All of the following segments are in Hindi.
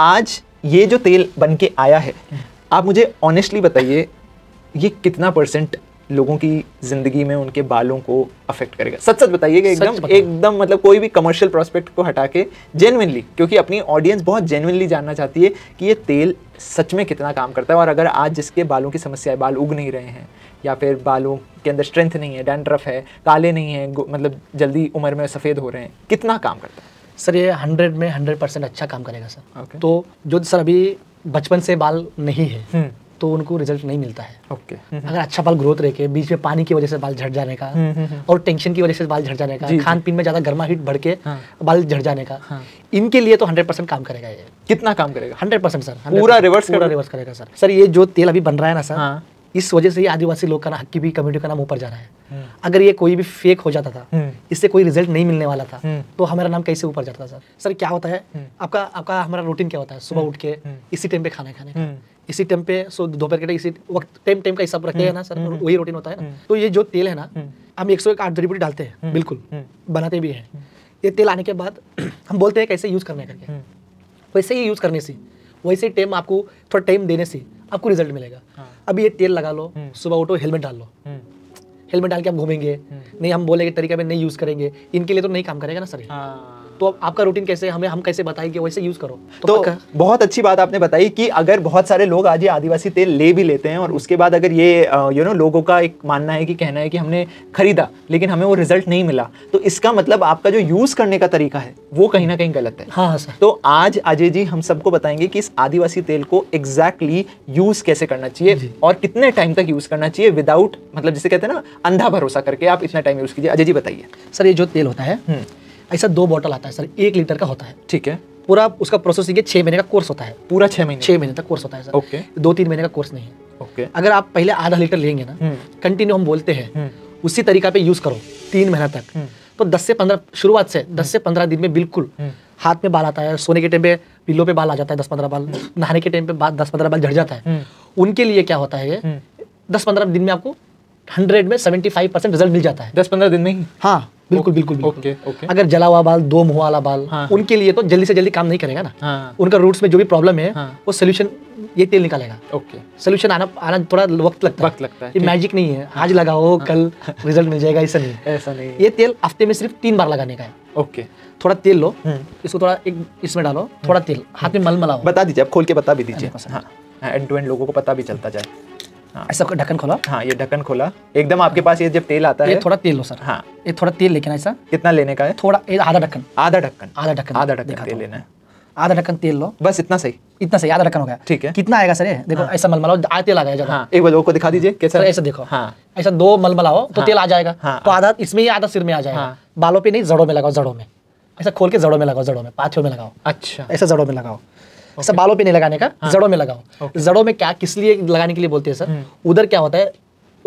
आज ये जो तेल बन के आया है आप मुझे ऑनेस्टली बताइए ये कितना परसेंट लोगों की जिंदगी में उनके बालों को अफेक्ट करेगा सच सच बताइएगा एकदम एकदम मतलब कोई भी कमर्शियल प्रोस्पेक्ट को हटा के जेनुनली क्योंकि अपनी ऑडियंस बहुत जेनुनली जानना चाहती है कि ये तेल सच में कितना काम करता है और अगर आज जिसके बालों की समस्या है बाल उग नहीं रहे हैं या फिर बालों के अंदर स्ट्रेंथ नहीं है डैंड्रफ है काले नहीं है मतलब जल्दी उम्र में सफ़ेद हो रहे हैं कितना काम करता है सर ये हंड्रेड में हंड्रेड परसेंट अच्छा काम करेगा सर okay. तो जो सर अभी बचपन से बाल नहीं है हुँ. हम्म। तो उनको रिजल्ट नहीं मिलता है ओके okay. अगर अच्छा बाल ग्रोथ रहे बीच में पानी की वजह से बाल झड़ जाने का और टेंशन की वजह से बाल झड़ जाने का खान पीन में ज्यादा गर्मा हीट बढ़ के हाँ। बाल झड़ जाने का हाँ। इनके लिए तो हंड्रेड परसेंट काम करेगा ये कितना काम करेगा हंड्रेड परसेंट सर पूरा रिवर्स पूरा रिवर्स करेगा सर सर ये जो तेल अभी बन रहा है ना सर हाँ। इस वजह से ही आदिवासी लोग का नाम की भी कम्युनिटी का नाम ऊपर जा रहा है हम्म। अगर ये कोई भी फेक हो जाता था हम्म। इससे कोई रिजल्ट नहीं मिलने वाला था हम्म। तो हमारा नाम कैसे ऊपर जाता था सर क्या होता है आपका आपका हमारा रूटीन क्या होता है सुबह उठ के इसी टाइम पे खाना खाने का इसी टाइम पे सो दोपहर के टाइम इसी वक्त टाइम टाइम का हिसाब रखते हैं ना सर वही रूटीन होता है ना तो ये जो तेल है ना हम एक सौ एक आठ जड़ी डालते हैं बिल्कुल बनाते भी हैं ये तेल आने के बाद हम बोलते हैं कैसे यूज़ करने करके वैसे ही यूज़ करने से वैसे ही टाइम आपको थोड़ा टाइम देने से आपको रिजल्ट मिलेगा हाँ। अभी ये तेल लगा लो हम्म। सुबह उठो हेलमेट डाल लो हम्म। हेलमेट डाल के हम घूमेंगे हम्म। नहीं हम बोले तरीका में नहीं यूज करेंगे इनके लिए तो नहीं काम करेगा ना सर हाँ। तो आपका रूटीन कैसे हमें हम कैसे बताएंगे वैसे यूज़ करो तो, तो बहुत अच्छी बात आपने बताई कि अगर बहुत सारे लोग आज ये आदिवासी तेल ले भी लेते हैं और उसके बाद अगर ये यू नो लोगों का एक मानना है कि कहना है कि हमने खरीदा लेकिन हमें वो रिजल्ट नहीं मिला तो इसका मतलब आपका जो यूज़ करने का तरीका है वो कहीं ना कहीं गलत है हाँ, हाँ सर तो आज अजय जी हम सबको बताएंगे कि इस आदिवासी तेल को एग्जैक्टली यूज़ कैसे करना चाहिए और कितने टाइम तक यूज़ करना चाहिए विदाउट मतलब जिसे कहते हैं ना अंधा भरोसा करके आप इतना टाइम यूज़ कीजिए अजय जी बताइए सर ये जो तेल होता है हम्म। ऐसा दो बॉटल आता है सर एक लीटर का होता है ठीक है पूरा उसका प्रोसेसिंग छह महीने का कोर्स होता है पूरा छह महीने छह महीने तक कोर्स होता है सर ओके दो तीन महीने का कोर्स नहीं है ओके अगर आप पहले आधा लीटर लेंगे ना कंटिन्यू हम्म। हम बोलते हैं हम्म। उसी तरीका पे यूज़ करो तीन महीना तक हम्म। तो दस से पंद्रह शुरुआत से दस से पंद्रह दिन में बिल्कुल हाथ में बाल आता है सोने के टाइम पे पिल्लो पे बाल आ जाता है दस पंद्रह बाल नहाने के टाइम पे दस पंद्रह बाल झड़ जाता है उनके लिए क्या होता है दस पंद्रह दिन में आपको हंड्रेड में सेवेंटी फाइव परसेंट रिजल्ट मिल जाता है दस पंद्रह दिन में ही हाँ बिल्कुल बिल्कुल ओके ओके अगर जला हुआ बाल दो मुंह वाला बाल हाँ, उनके लिए तो जल्दी से जल्दी काम नहीं करेगा ना हाँ, उनका रूट्स में जो भी प्रॉब्लम है हाँ, वो सोल्यूशन ये तेल निकालेगा ओके सोल्यूशन आना आना थोड़ा वक्त लगता वक्त लगता है ये मैजिक नहीं है आज हाँ। लगाओ कल रिजल्ट मिल जाएगा ऐसा नहीं ऐसा नहीं ये तेल हफ्ते में सिर्फ तीन बार लगाने का है ओके थोड़ा तेल लो हम्म। इसको थोड़ा एक इसमें डालो थोड़ा हम्म। तेल हाथ में मल मलाओ बता दीजिए आप खोल के बता भी दीजिए एंड टू एंड लोगों को पता भी चलता जाए हाँ ऐसा ढक्कन खोला हाँ ये ढक्कन खोला एकदम आपके पास ये जब तेल आता है थोड़ा तेल लो सर हाँ ये थोड़ा तेल लेके ऐसा कितना लेने का है थोड़ा आधा ढक्कन आधा ढक्कन आधा ढक्कन आधा ढक्कन तेल तो। लेना है आधा ढक्कन तेल लो बस इतना सही इतना सही आधा ढक्कन हो गया ठीक है कितना आएगा सर ये देखो हाँ। ऐसा मलमला आ तेल आ गया हाँ। एक बार को दिखा दीजिए कैसा ऐसा देखो हाँ ऐसा दो मलमला हो तो हाँ। तेल आ जाएगा हाँ। तो आधा इसमें ही आधा सिर में आ जाएगा हाँ। बालों पे नहीं जड़ों में लगाओ जड़ों में ऐसा खोल के जड़ों में लगाओ जड़ों में पाथियों में लगाओ अच्छा ऐसा जड़ों में लगाओ सर बालों पे नहीं लगाने का हाँ। जड़ों में लगाओ जड़ों में क्या किस लिए लगाने के लिए बोलते हैं सर हम्म। उधर क्या होता है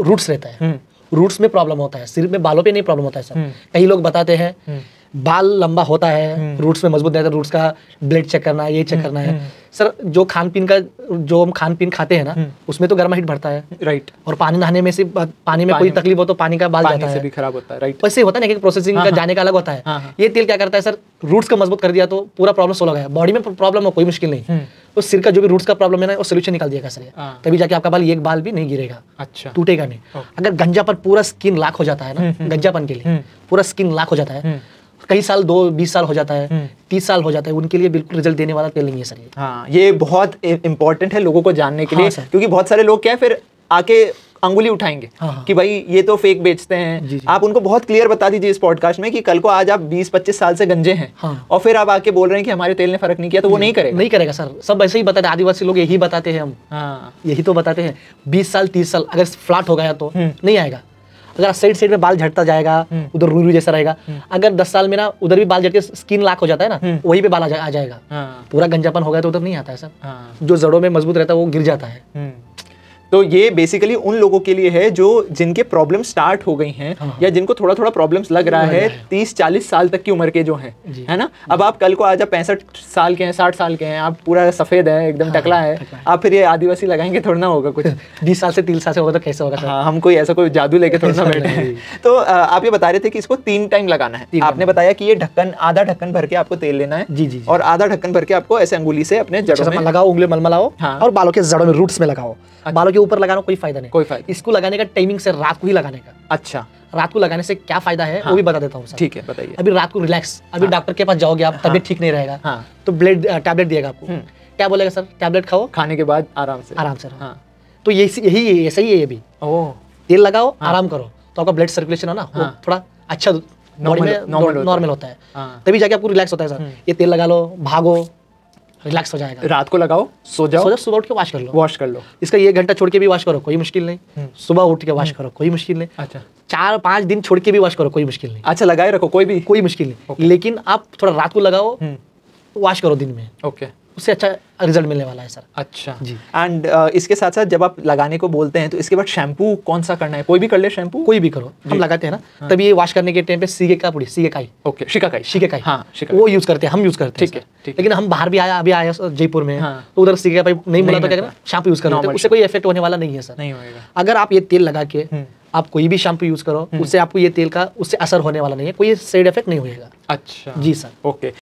रूट्स रहता है रूट्स हम्म। में प्रॉब्लम होता है सिर्फ में बालों पे नहीं प्रॉब्लम होता है सर हम्म। कई लोग बताते हैं बाल लंबा होता है रूट्स में मजबूत रहता है रूट्स का ब्लड चेक करना है ये चेक करना है सर जो खान पीन का जो हम खान पीन खाते हैं ना हम्म। उसमें तो गर्मा हीट बढ़ता है राइट और पानी नहाने में से पानी में कोई तकलीफ हो तो पानी का बाल पानी जाता है भी खराब होता है राइट वैसे होता है ना कि प्रोसेसिंग हाँ, का हाँ। जाने का अलग होता है हाँ, ये तेल क्या करता है सर रूट्स का मजबूत कर दिया तो पूरा प्रॉब्लम सोलह गया बॉडी में प्रॉब्लम हो कोई मुश्किल नहीं हम्म। तो सिर का जो भी रूट्स का प्रॉब्लम है ना वो सोल्यूशन निकाल दिया सर तभी जाके आपका बाल एक बाल भी नहीं गिरेगा अच्छा टूटेगा नहीं अगर गंजापन पूरा स्किन लाख हो जाता है ना हम्म, गंजापन के लिए पूरा स्किन लाख हो जाता है कई साल दो बीस साल हो जाता है हम्म। तीस साल हो जाता है उनके लिए बिल्कुल रिजल्ट देने वाला तेल नहीं है सर ये हाँ ये बहुत इंपॉर्टेंट है लोगों को जानने के हाँ लिए क्योंकि बहुत सारे लोग क्या है फिर आके अंगुली उठाएंगे हाँ।, हाँ। कि भाई ये तो फेक बेचते हैं जी जी। आप उनको बहुत क्लियर बता दीजिए इस पॉडकास्ट में कि कल को आज आप 20-25 साल से गंजे हैं हाँ। और फिर आप आके बोल रहे हैं कि हमारे तेल ने फर्क नहीं किया तो वो नहीं करेगा नहीं करेगा सर सब ऐसे ही बताते आदिवासी लोग यही बताते हैं हम हाँ। यही तो बताते हैं बीस साल तीस साल अगर फ्लाट हो गया तो हम्म। नहीं आएगा अगर साइड साइड में बाल झटता जाएगा हम्म। उधर रूरू जैसा रहेगा हम्म। अगर दस साल में ना उधर भी बाल झटके स्किन लाख हो जाता है ना हम्म। वही पे बाल आ, जाएगा हाँ। पूरा गंजापन हो गया तो उधर नहीं आता है हाँ। सर जो जड़ों में मजबूत रहता है वो गिर जाता है तो ये बेसिकली उन लोगों के लिए है जो जिनके प्रॉब्लम स्टार्ट हो गई हैं हाँ।, हाँ। या जिनको थोड़ा थोड़ा प्रॉब्लम्स लग रहा है तीस चालीस साल तक की उम्र के जो हैं है ना अब आप कल को आज आप पैंसठ साल के हैं साठ साल के हैं आप पूरा सफ़ेद है एकदम हाँ, टकला है आप फिर ये आदिवासी लगाएंगे थोड़ा ना होगा कुछ बीस साल से तीस साल से होगा तो कैसे होगा हाँ हम कोई ऐसा कोई जादू लेके थोड़ा ना बैठे तो आप ये बता रहे थे कि इसको तीन टाइम लगाना है आपने बताया कि ये ढक्कन आधा ढक्कन भर के आपको तेल लेना है जी जी और आधा ढक्कन भर के आपको ऐसे अंगुली से अपने जड़ों में लगाओ उंगली मलमलाओ हाँ। और बालों के जड़ों में रूट्स में लगाओ अच्छा। बालों के ऊपर लगाना कोई फायदा नहीं कोई फायदा इसको लगाने का टाइमिंग से रात को ही लगाने का अच्छा रात को लगाने से क्या फायदा है हाँ। वो भी बता देता हूँ ठीक है बताइए अभी रात को रिलैक्स अभी हाँ। डॉक्टर के पास जाओगे आप तबियत हाँ। ठीक नहीं रहेगा हाँ। तो ब्लेड टैबलेट दिएगा आपको हम्म। क्या बोलेगा सर टैबलेट खाओ खाने के बाद आराम से आराम से हाँ। तो यही ऐसा ही है ये भी तेल लगाओ हाँ। आराम करो तो आपका ब्लड सर्कुलेशन है ना थोड़ा अच्छा नॉर्मल होता है तभी जाके आपको रिलैक्स होता है सर हम्म। ये तेल लगा लो भागो रिलैक्स हो जाएगा रात को लगाओ सो जाओ सो जाओ सुबह उठ के वॉश कर लो वॉश कर लो इसका ये घंटा छोड़ के भी वॉश करो कोई मुश्किल नहीं हम्म। सुबह उठ के वॉश हम्म। करो कोई मुश्किल नहीं अच्छा चार पांच दिन छोड़ के भी वॉश करो कोई मुश्किल नहीं अच्छा लगाए रखो कोई भी कोई मुश्किल नहीं लेकिन आप थोड़ा रात को लगाओ वॉश हम्म। करो दिन में ओके उससे अच्छा रिजल्ट मिलने वाला है सर अच्छा जी एंड uh, इसके साथ साथ जब आप लगाने को बोलते हैं तो इसके बाद शैम्पू कौन सा करना है कोई भी कर ले शैम्पू कोई भी करो हम लगाते हैं ना हाँ. तभी ये वॉश करने के टाइम पे सीगे का पूरी सीगे काई ओके शिकाकाई शिकाकाई हाँ वो यूज करते हैं हम यूज करते हैं ठीक है लेकिन हम बाहर भी आया अभी आया जयपुर में हाँ। तो उधर सीगे का नहीं बोला तो क्या शैम्पू यूज करना उससे कोई इफेक्ट होने वाला नहीं है सर नहीं होगा अगर आप ये तेल लगा के हम्म। आप कोई भी शैम्पू यूज करो हम्म। उससे आपको ये तेल का उससे असर होने वाला नहीं है कोई साइड इफेक्ट नहीं होगा अच्छा जी सर ओके